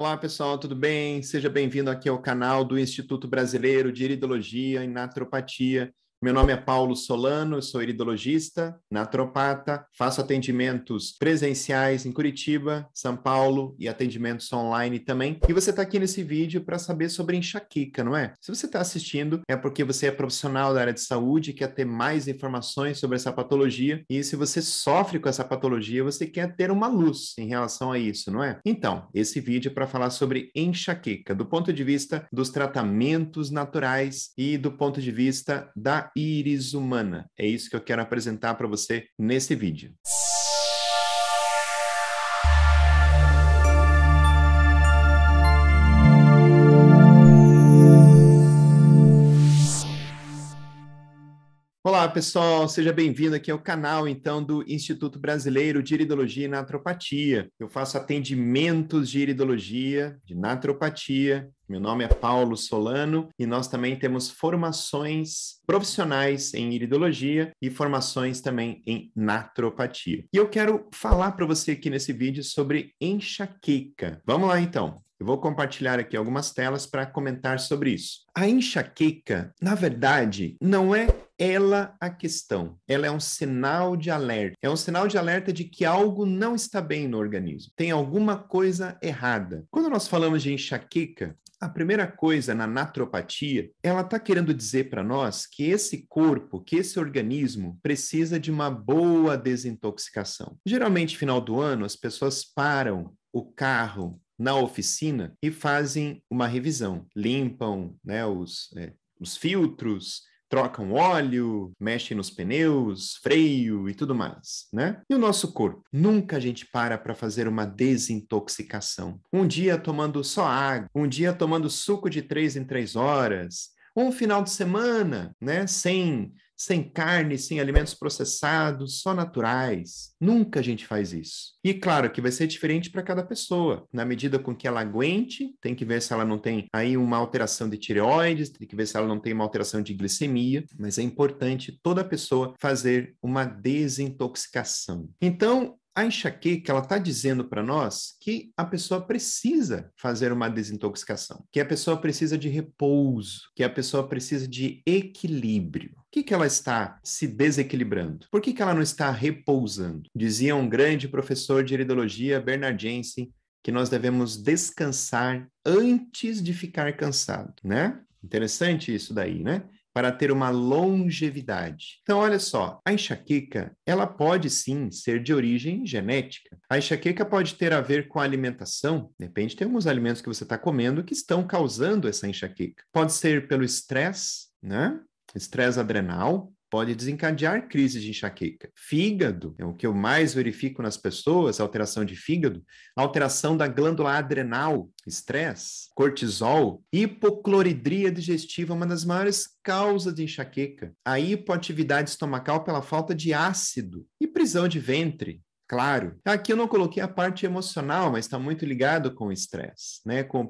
Olá, pessoal, tudo bem? Seja bem-vindo aqui ao canal do Instituto Brasileiro de Iridologia e Naturopatia. Meu nome é Paulo Solano, sou iridologista, naturopata, faço atendimentos presenciais em Curitiba, São Paulo e atendimentos online também. E você está aqui nesse vídeo para saber sobre enxaqueca, não é? Se você está assistindo, é porque você é profissional da área de saúde, quer ter mais informações sobre essa patologia. E se você sofre com essa patologia, você quer ter uma luz em relação a isso, não é? Então, esse vídeo é para falar sobre enxaqueca, do ponto de vista dos tratamentos naturais e do ponto de vista da íris humana. É isso que eu quero apresentar para você nesse vídeo. pessoal, seja bem-vindo aqui ao canal então do Instituto Brasileiro de Iridologia e Naturopatia. Eu faço atendimentos de iridologia, de naturopatia. Meu nome é Paulo Solano e nós também temos formações profissionais em iridologia e formações também em naturopatia. E eu quero falar para você aqui nesse vídeo sobre enxaqueca. Vamos lá então. Eu vou compartilhar aqui algumas telas para comentar sobre isso. A enxaqueca, na verdade, não é ela a questão. Ela é um sinal de alerta. É um sinal de alerta de que algo não está bem no organismo. Tem alguma coisa errada. Quando nós falamos de enxaqueca, a primeira coisa na natropatia, ela está querendo dizer para nós que esse corpo, que esse organismo precisa de uma boa desintoxicação. Geralmente, final do ano, as pessoas param o carro na oficina e fazem uma revisão, limpam né, os, é, os filtros, trocam óleo, mexem nos pneus, freio e tudo mais, né? E o nosso corpo? Nunca a gente para para fazer uma desintoxicação. Um dia tomando só água, um dia tomando suco de três em três horas, um final de semana, né, sem sem carne, sem alimentos processados, só naturais. Nunca a gente faz isso. E claro que vai ser diferente para cada pessoa, na medida com que ela aguente, tem que ver se ela não tem aí uma alteração de tireoides, tem que ver se ela não tem uma alteração de glicemia, mas é importante toda pessoa fazer uma desintoxicação. Então, a enxaqueca ela está dizendo para nós que a pessoa precisa fazer uma desintoxicação, que a pessoa precisa de repouso, que a pessoa precisa de equilíbrio. O que, que ela está se desequilibrando? Por que, que ela não está repousando? Dizia um grande professor de iridologia Jensen, que nós devemos descansar antes de ficar cansado, né? Interessante isso daí, né? para ter uma longevidade. Então, olha só, a enxaqueca, ela pode sim ser de origem genética. A enxaqueca pode ter a ver com a alimentação, depende, tem alguns alimentos que você está comendo que estão causando essa enxaqueca. Pode ser pelo estresse, né? Estresse adrenal, pode desencadear crises de enxaqueca. Fígado, é o que eu mais verifico nas pessoas, alteração de fígado, alteração da glândula adrenal, estresse, cortisol, hipocloridria digestiva, uma das maiores causas de enxaqueca, a hipoatividade estomacal pela falta de ácido e prisão de ventre, claro. Aqui eu não coloquei a parte emocional, mas está muito ligado com o estresse, né? com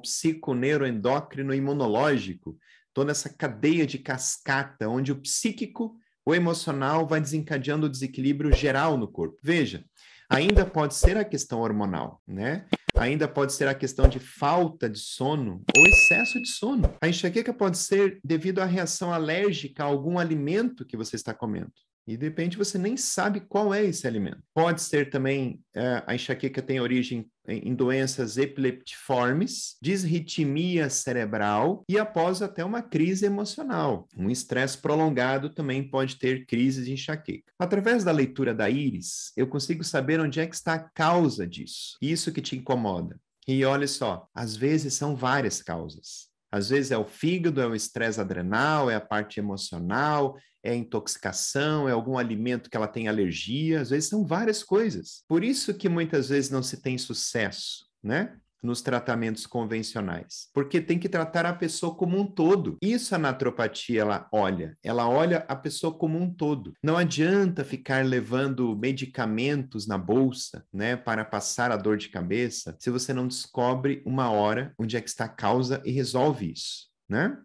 o neuroendócrino imunológico, toda essa cadeia de cascata, onde o psíquico o emocional vai desencadeando o desequilíbrio geral no corpo. Veja, ainda pode ser a questão hormonal, né? Ainda pode ser a questão de falta de sono ou excesso de sono. A enxaqueca pode ser devido à reação alérgica a algum alimento que você está comendo. E de repente você nem sabe qual é esse alimento. Pode ser também é, a enxaqueca tem origem em doenças epileptiformes, disritmia cerebral e após até uma crise emocional. Um estresse prolongado também pode ter crises de enxaqueca. Através da leitura da íris, eu consigo saber onde é que está a causa disso. Isso que te incomoda. E olha só, às vezes são várias causas. Às vezes é o fígado, é o estresse adrenal, é a parte emocional, é intoxicação, é algum alimento que ela tem alergia, às vezes são várias coisas. Por isso que muitas vezes não se tem sucesso, né? nos tratamentos convencionais, porque tem que tratar a pessoa como um todo. Isso a naturopatia ela olha, ela olha a pessoa como um todo. Não adianta ficar levando medicamentos na bolsa, né, para passar a dor de cabeça, se você não descobre uma hora onde é que está a causa e resolve isso, né?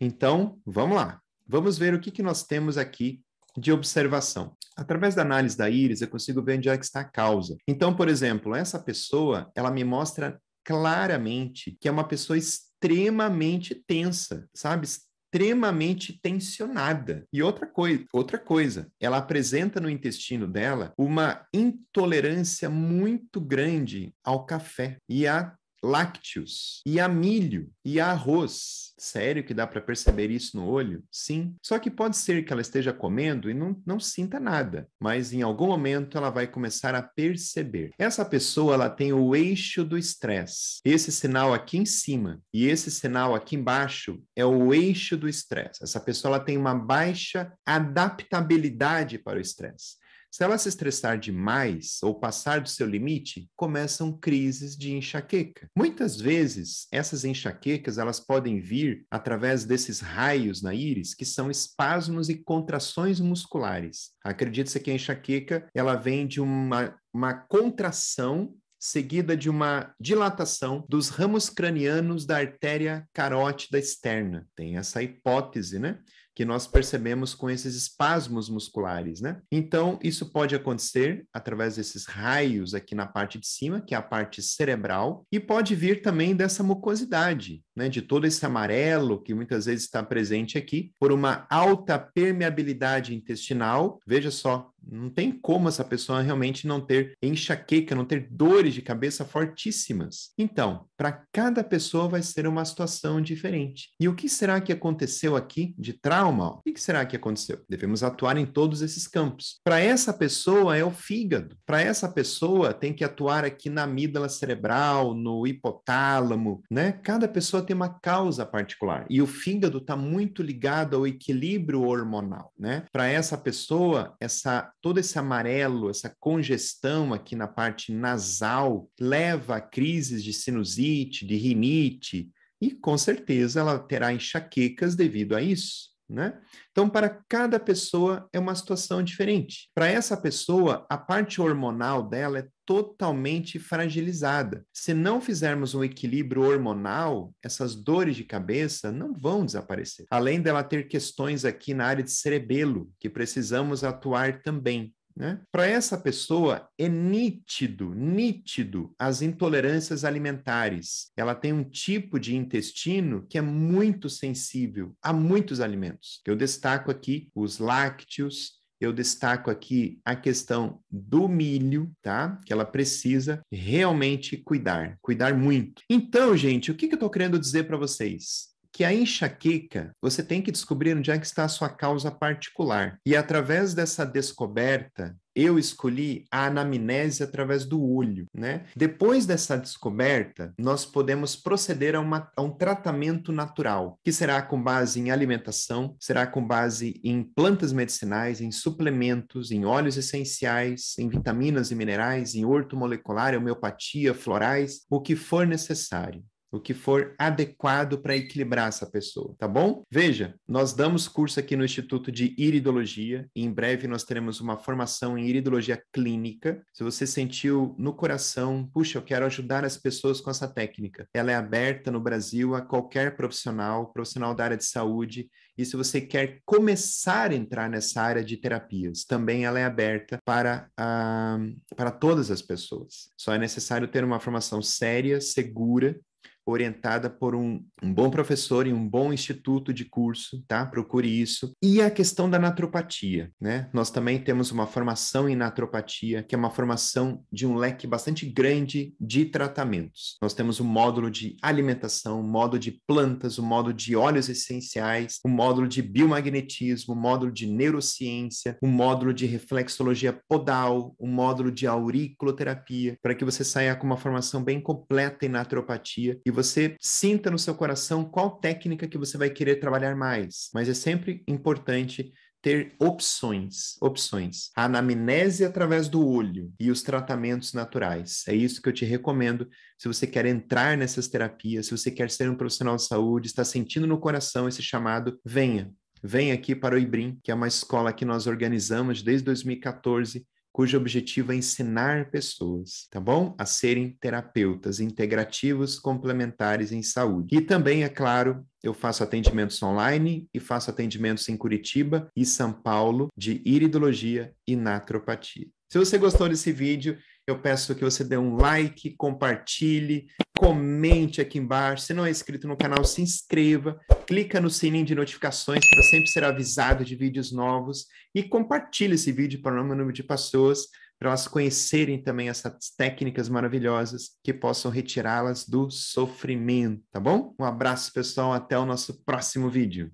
Então, vamos lá. Vamos ver o que, que nós temos aqui de observação. Através da análise da íris, eu consigo ver onde é que está a causa. Então, por exemplo, essa pessoa, ela me mostra claramente que é uma pessoa extremamente tensa, sabe? extremamente tensionada. E outra coisa, outra coisa, ela apresenta no intestino dela uma intolerância muito grande ao café e à lácteos, e a milho, e a arroz. Sério que dá para perceber isso no olho? Sim. Só que pode ser que ela esteja comendo e não, não sinta nada, mas em algum momento ela vai começar a perceber. Essa pessoa ela tem o eixo do estresse. Esse sinal aqui em cima e esse sinal aqui embaixo é o eixo do estresse. Essa pessoa ela tem uma baixa adaptabilidade para o estresse. Se ela se estressar demais ou passar do seu limite, começam crises de enxaqueca. Muitas vezes, essas enxaquecas elas podem vir através desses raios na íris, que são espasmos e contrações musculares. Acredita-se que a enxaqueca ela vem de uma, uma contração seguida de uma dilatação dos ramos cranianos da artéria carótida externa. Tem essa hipótese, né? que nós percebemos com esses espasmos musculares, né? Então, isso pode acontecer através desses raios aqui na parte de cima, que é a parte cerebral, e pode vir também dessa mucosidade, né? De todo esse amarelo que muitas vezes está presente aqui, por uma alta permeabilidade intestinal. Veja só, não tem como essa pessoa realmente não ter enxaqueca, não ter dores de cabeça fortíssimas. Então, para cada pessoa vai ser uma situação diferente. E o que será que aconteceu aqui de trauma? O que será que aconteceu? Devemos atuar em todos esses campos. Para essa pessoa é o fígado. Para essa pessoa tem que atuar aqui na amígdala cerebral, no hipotálamo, né? Cada pessoa tem uma causa particular. E o fígado está muito ligado ao equilíbrio hormonal, né? Para essa pessoa, essa todo esse amarelo, essa congestão aqui na parte nasal, leva a crises de sinusite, de rinite, e com certeza ela terá enxaquecas devido a isso né? Então, para cada pessoa é uma situação diferente. Para essa pessoa, a parte hormonal dela é totalmente fragilizada. Se não fizermos um equilíbrio hormonal, essas dores de cabeça não vão desaparecer. Além dela ter questões aqui na área de cerebelo, que precisamos atuar também. Né? Para essa pessoa é nítido, nítido as intolerâncias alimentares. Ela tem um tipo de intestino que é muito sensível a muitos alimentos. Eu destaco aqui os lácteos, eu destaco aqui a questão do milho, tá? Que ela precisa realmente cuidar, cuidar muito. Então, gente, o que, que eu estou querendo dizer para vocês? que a enxaqueca, você tem que descobrir onde é que está a sua causa particular. E através dessa descoberta, eu escolhi a anamnese através do olho, né? Depois dessa descoberta, nós podemos proceder a, uma, a, um tratamento natural, que será com base em alimentação, será com base em plantas medicinais, em suplementos, em óleos essenciais, em vitaminas e minerais, em molecular, homeopatia, florais, o que for necessário o que for adequado para equilibrar essa pessoa, tá bom? Veja, nós damos curso aqui no Instituto de Iridologia, e em breve nós teremos uma formação em iridologia clínica. Se você sentiu no coração, puxa, eu quero ajudar as pessoas com essa técnica. Ela é aberta no Brasil a qualquer profissional, profissional da área de saúde, e se você quer começar a entrar nessa área de terapias, também ela é aberta para, ah, para todas as pessoas. Só é necessário ter uma formação séria, segura orientada por um, um, bom professor e um bom instituto de curso, tá? Procure isso. E a questão da naturopatia, né? Nós também temos uma formação em naturopatia, que é uma formação de um leque bastante grande de tratamentos. Nós temos um módulo de alimentação, um módulo de plantas, um módulo de óleos essenciais, um módulo de biomagnetismo, um módulo de neurociência, um módulo de reflexologia podal, um módulo de auriculoterapia, para que você saia com uma formação bem completa em naturopatia e você sinta no seu coração qual técnica que você vai querer trabalhar mais. Mas é sempre importante ter opções, opções. A anamnese através do olho e os tratamentos naturais. É isso que eu te recomendo se você quer entrar nessas terapias, se você quer ser um profissional de saúde, está sentindo no coração esse chamado, venha. Venha aqui para o IBRIM, que é uma escola que nós organizamos desde 2014 cujo objetivo é ensinar pessoas, tá bom? A serem terapeutas integrativos complementares em saúde. E também, é claro, eu faço atendimentos online e faço atendimentos em Curitiba e São Paulo de iridologia e natropatia. Se você gostou desse vídeo, eu peço que você dê um like, compartilhe, comente aqui embaixo. Se não é inscrito no canal, se inscreva, clica no sininho de notificações para sempre ser avisado de vídeos novos e compartilhe esse vídeo para o maior número de pessoas, para elas conhecerem também essas técnicas maravilhosas que possam retirá-las do sofrimento, tá bom? Um abraço, pessoal, até o nosso próximo vídeo.